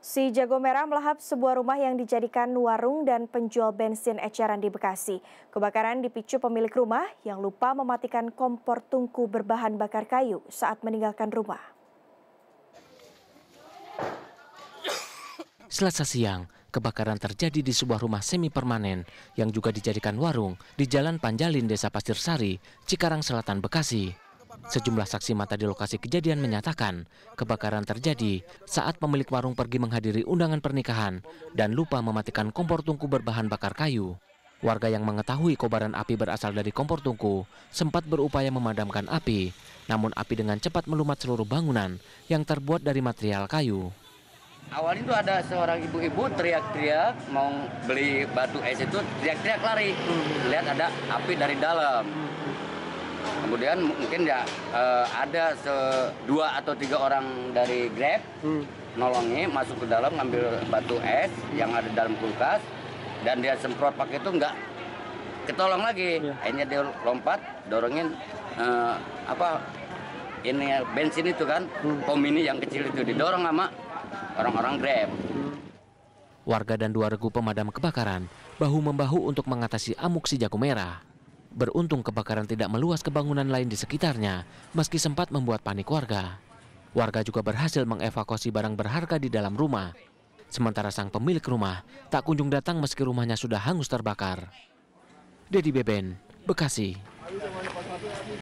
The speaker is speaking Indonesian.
Si jago merah melahap sebuah rumah yang dijadikan warung dan penjual bensin eceran di Bekasi. Kebakaran dipicu pemilik rumah yang lupa mematikan kompor tungku berbahan bakar kayu saat meninggalkan rumah. Selasa siang, kebakaran terjadi di sebuah rumah semi permanen yang juga dijadikan warung di Jalan Panjalin, Desa Pasir Sari, Cikarang Selatan, Bekasi. Sejumlah saksi mata di lokasi kejadian menyatakan kebakaran terjadi saat pemilik warung pergi menghadiri undangan pernikahan dan lupa mematikan kompor tungku berbahan bakar kayu. Warga yang mengetahui kobaran api berasal dari kompor tungku sempat berupaya memadamkan api, namun api dengan cepat melumat seluruh bangunan yang terbuat dari material kayu. Awalnya itu ada seorang ibu-ibu teriak-teriak mau beli batu es itu teriak-teriak lari, lihat ada api dari dalam kemudian mungkin ya uh, ada dua atau tiga orang dari Grab hmm. nolongi masuk ke dalam ngambil batu es yang ada dalam kulkas dan dia semprot pakai itu nggak ketolong lagi yeah. akhirnya dia lompat dorongin uh, apa ini bensin itu kan hmm. pom ini yang kecil itu didorong sama orang-orang Grab warga dan dua regu pemadam kebakaran bahu-membahu untuk mengatasi amuk si jago merah. Beruntung kebakaran tidak meluas ke bangunan lain di sekitarnya, meski sempat membuat panik warga. Warga juga berhasil mengevakuasi barang berharga di dalam rumah. Sementara sang pemilik rumah tak kunjung datang meski rumahnya sudah hangus terbakar. Dedi Beben, Bekasi.